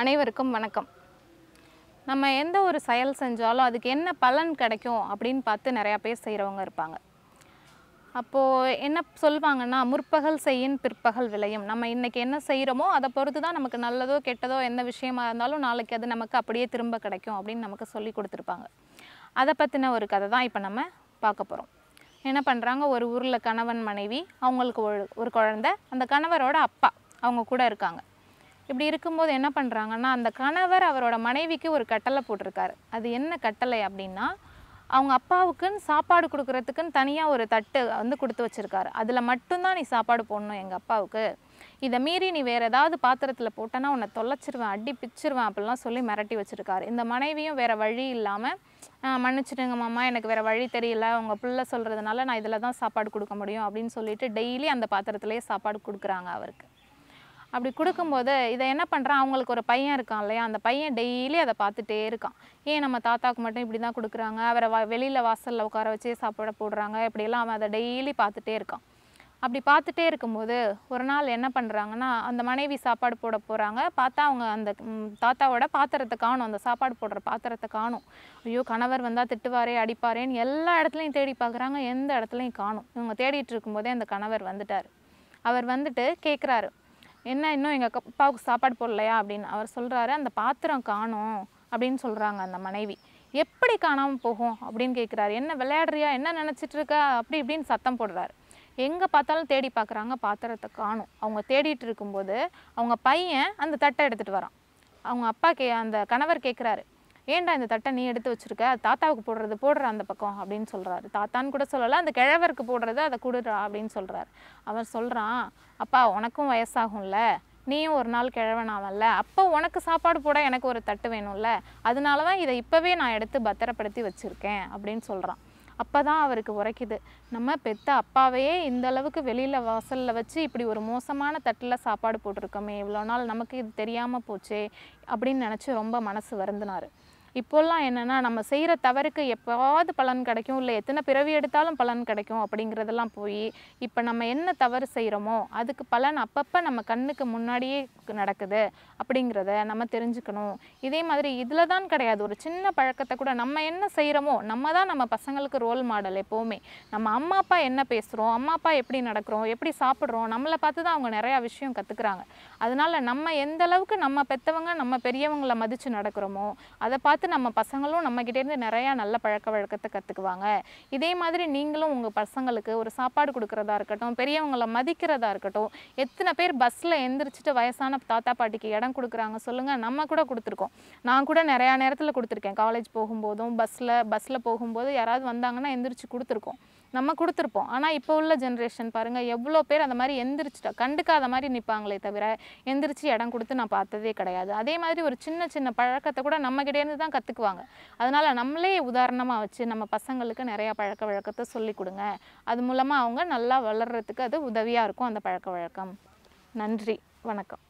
அனைவருக்கும் வணக்கம் நம்ம எந்த ஒரு செயல் செஞ்சாலும் அதுக்கு என்ன பலன் கிடைக்கும் அப்படின்னு பார்த்து நிறையா பேர் செய்கிறவங்க இருப்பாங்க அப்போது என்ன சொல்லுவாங்கன்னா முற்பகல் செய்யின் பிற்பகல் விளையும் நம்ம இன்றைக்கி என்ன செய்கிறோமோ அதை பொறுத்து தான் நமக்கு நல்லதோ கெட்டதோ எந்த விஷயமா இருந்தாலும் நாளைக்கு அது நமக்கு அப்படியே திரும்ப கிடைக்கும் அப்படின்னு நமக்கு சொல்லி கொடுத்துருப்பாங்க அதை பற்றின ஒரு கதை தான் இப்போ நம்ம பார்க்க போகிறோம் என்ன பண்ணுறாங்க ஒரு ஊரில் கணவன் மனைவி அவங்களுக்கு ஒரு ஒரு குழந்த அந்த கணவரோட அப்பா அவங்க கூட இருக்காங்க இப்படி இருக்கும்போது என்ன பண்ணுறாங்கன்னா அந்த கணவர் அவரோட மனைவிக்கு ஒரு கட்டளை போட்டிருக்காரு அது என்ன கட்டளை அப்படின்னா அவங்க அப்பாவுக்குன்னு சாப்பாடு கொடுக்குறதுக்குன்னு தனியாக ஒரு தட்டு வந்து கொடுத்து வச்சுருக்காரு அதில் மட்டும்தான் நீ சாப்பாடு போடணும் எங்கள் அப்பாவுக்கு இதை மீறி நீ வேறு ஏதாவது பாத்திரத்தில் போட்டேன்னா உன்னை தொலைச்சிருவேன் அடி பிச்சிருவேன் அப்படிலாம் சொல்லி மிரட்டி வச்சுருக்காரு இந்த மனைவியும் வேறு வழி இல்லாமல் மன்னிச்சிடுங்க மாமா எனக்கு வேறு வழி தெரியல அவங்க பிள்ளை சொல்கிறதுனால நான் இதில் தான் சாப்பாடு கொடுக்க முடியும் அப்படின்னு சொல்லிட்டு டெய்லி அந்த பாத்திரத்துலேயே சாப்பாடு கொடுக்குறாங்க அவருக்கு அப்படி கொடுக்கும்போது இதை என்ன பண்ணுறான் அவங்களுக்கு ஒரு பையன் இருக்கான் இல்லையா அந்த பையன் டெய்லி அதை பார்த்துட்டே இருக்கான் ஏன் நம்ம தாத்தாவுக்கு மட்டும் இப்படி தான் கொடுக்குறாங்க அவரை வா வெளியில் வாசலில் உட்கார வச்சே சாப்பிட போடுறாங்க இப்படியெல்லாம் அவன் அதை டெய்லி பார்த்துட்டே இருக்கான் அப்படி பார்த்துட்டே இருக்கும்போது ஒரு நாள் என்ன பண்ணுறாங்கன்னா அந்த மனைவி சாப்பாடு போட போகிறாங்க பார்த்தா அவங்க அந்த தாத்தாவோட பாத்திரத்தை காணும் அந்த சாப்பாடு போடுற பாத்திரத்தை காணும் ஐயோ கணவர் வந்தால் திட்டுவாரே அடிப்பாரேன்னு எல்லா இடத்துலையும் தேடி பார்க்குறாங்க எந்த இடத்துலையும் காணும் இவங்க தேடிட்டு இருக்கும்போதே அந்த கணவர் வந்துட்டார் அவர் வந்துட்டு கேட்குறாரு என்ன இன்னும் எங்கள் அப்பாவுக்கு சாப்பாடு போடலையா அப்படின்னு அவர் சொல்கிறாரு அந்த பாத்திரம் காணும் அப்படின்னு சொல்கிறாங்க அந்த மனைவி எப்படி காணாமல் போகும் அப்படின்னு கேட்குறாரு என்ன விளையாடுறியா என்ன நினச்சிட்டு இருக்கா அப்படி இப்படின்னு சத்தம் போடுறாரு எங்கே பார்த்தாலும் தேடி பார்க்குறாங்க பாத்திரத்தை காணும் அவங்க தேடிட்டு இருக்கும்போது அவங்க பையன் அந்த தட்டை எடுத்துகிட்டு வரான் அவங்க அப்பா கே அந்த கணவர் கேட்குறாரு ஏன்டா இந்த தட்டை நீ எடுத்து வச்சிருக்க அது தாத்தாவுக்கு போடுறது போடுற அந்த பக்கம் அப்படின்னு சொல்கிறாரு தாத்தான்னு கூட சொல்லலை அந்த கிழவருக்கு போடுறது அதை கொடுறா அப்படின்னு சொல்கிறாரு அவர் சொல்கிறான் அப்பா உனக்கும் வயசாகும்ல நீயும் ஒரு நாள் கிழவனாவல்ல அப்போ உனக்கு சாப்பாடு போட எனக்கு ஒரு தட்டு வேணும்ல அதனால தான் இதை இப்போவே நான் எடுத்து பத்திரப்படுத்தி வச்சுருக்கேன் அப்படின்னு சொல்கிறான் அப்போ தான் அவருக்கு உரைக்குது நம்ம பெத்த அப்பாவையே இந்த அளவுக்கு வெளியில் வாசலில் வச்சு இப்படி ஒரு மோசமான தட்டில் சாப்பாடு போட்டிருக்கோமே இவ்வளோ நாள் நமக்கு இது தெரியாமல் போச்சே அப்படின்னு நினச்சி ரொம்ப மனசு வருந்தினார் இப்போல்லாம் என்னென்னா நம்ம செய்கிற தவறுக்கு எப்போவாவது பலன் கிடைக்கும் இல்லை எத்தனை பிறவி எடுத்தாலும் பலன் கிடைக்கும் அப்படிங்கிறதெல்லாம் போய் இப்போ நம்ம என்ன தவறு செய்கிறோமோ அதுக்கு பலன் அப்பப்போ நம்ம கண்ணுக்கு முன்னாடியே நடக்குது அப்படிங்கிறத நம்ம தெரிஞ்சுக்கணும் இதே மாதிரி இதில் தான் கிடையாது ஒரு சின்ன பழக்கத்தை கூட நம்ம என்ன செய்கிறோமோ நம்ம தான் நம்ம பசங்களுக்கு ரோல் மாடல் எப்போவுமே நம்ம அம்மா அப்பா என்ன பேசுகிறோம் அம்மா அப்பா எப்படி நடக்கிறோம் எப்படி சாப்பிட்றோம் நம்மளை பார்த்து தான் அவங்க நிறையா விஷயம் கற்றுக்குறாங்க அதனால் நம்ம எந்த அளவுக்கு நம்ம பெற்றவங்க நம்ம பெரியவங்களை மதித்து நடக்கிறோமோ அதை பார்த்து பார்த்து நம்ம பசங்களும் நம்மக்கிட்டேருந்து நிறையா நல்ல பழக்க வழக்கத்தை கற்றுக்குவாங்க இதே மாதிரி நீங்களும் உங்கள் பசங்களுக்கு ஒரு சாப்பாடு கொடுக்குறதா இருக்கட்டும் பெரியவங்களை மதிக்கிறதா இருக்கட்டும் எத்தனை பேர் பஸ்ஸில் எந்திரிச்சிட்டு வயசான தாத்தா பாட்டிக்கு இடம் கொடுக்குறாங்க சொல்லுங்கள் நம்ம கூட கொடுத்துருக்கோம் நான் கூட நிறையா நேரத்தில் கொடுத்துருக்கேன் காலேஜ் போகும்போதும் பஸ்ஸில் பஸ்ஸில் போகும்போது யாராவது வந்தாங்கன்னா எந்திரிச்சு கொடுத்துருக்கோம் நம்ம கொடுத்துருப்போம் ஆனால் இப்போ உள்ள ஜென்ரேஷன் பாருங்கள் எவ்வளோ பேர் அந்த மாதிரி எந்திரிச்சிட்டா கண்டுக்காத மாதிரி நிற்பாங்களே தவிர எந்திரிச்சு இடம் கொடுத்து நான் பார்த்ததே கிடையாது அதே மாதிரி ஒரு சின்ன சின்ன பழக்கத்தை கூட நம்ம கிட்டேருந்து தான் கற்றுக்குவாங்க அதனால் நம்மளே உதாரணமாக வச்சு நம்ம பசங்களுக்கு நிறையா பழக்க வழக்கத்தை சொல்லி கொடுங்க அது மூலமாக அவங்க நல்லா வளர்கிறதுக்கு அது உதவியாக இருக்கும் அந்த பழக்க வழக்கம் நன்றி வணக்கம்